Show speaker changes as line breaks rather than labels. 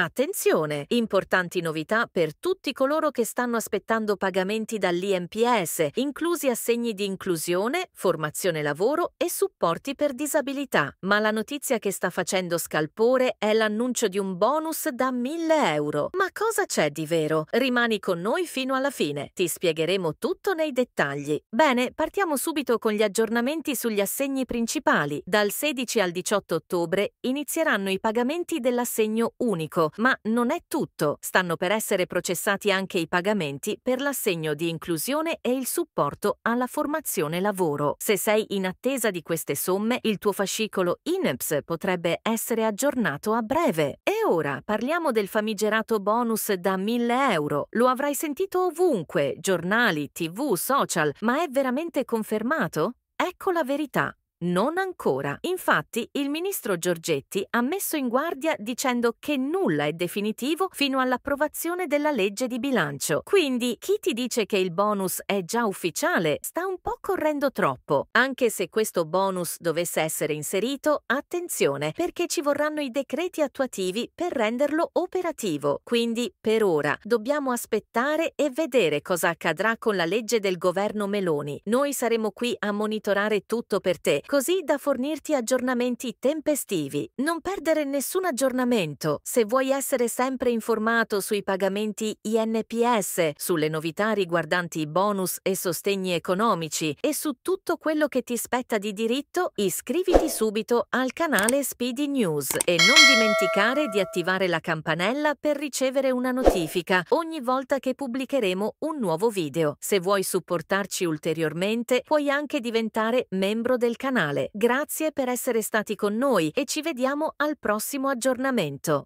Attenzione! Importanti novità per tutti coloro che stanno aspettando pagamenti dall'IMPS, inclusi assegni di inclusione, formazione lavoro e supporti per disabilità. Ma la notizia che sta facendo scalpore è l'annuncio di un bonus da 1000 euro. Ma cosa c'è di vero? Rimani con noi fino alla fine. Ti spiegheremo tutto nei dettagli. Bene, partiamo subito con gli aggiornamenti sugli assegni principali. Dal 16 al 18 ottobre inizieranno i pagamenti dell'assegno unico ma non è tutto. Stanno per essere processati anche i pagamenti per l'assegno di inclusione e il supporto alla formazione lavoro. Se sei in attesa di queste somme, il tuo fascicolo INEPS potrebbe essere aggiornato a breve. E ora parliamo del famigerato bonus da 1000 euro. Lo avrai sentito ovunque, giornali, tv, social, ma è veramente confermato? Ecco la verità. Non ancora. Infatti, il ministro Giorgetti ha messo in guardia dicendo che nulla è definitivo fino all'approvazione della legge di bilancio. Quindi, chi ti dice che il bonus è già ufficiale sta un po' correndo troppo. Anche se questo bonus dovesse essere inserito, attenzione, perché ci vorranno i decreti attuativi per renderlo operativo. Quindi, per ora, dobbiamo aspettare e vedere cosa accadrà con la legge del governo Meloni. Noi saremo qui a monitorare tutto per te così da fornirti aggiornamenti tempestivi. Non perdere nessun aggiornamento se vuoi essere sempre informato sui pagamenti INPS, sulle novità riguardanti i bonus e sostegni economici e su tutto quello che ti spetta di diritto, iscriviti subito al canale Speedy News e non dimenticare di attivare la campanella per ricevere una notifica ogni volta che pubblicheremo un nuovo video. Se vuoi supportarci ulteriormente, puoi anche diventare membro del canale canale. Grazie per essere stati con noi e ci vediamo al prossimo aggiornamento.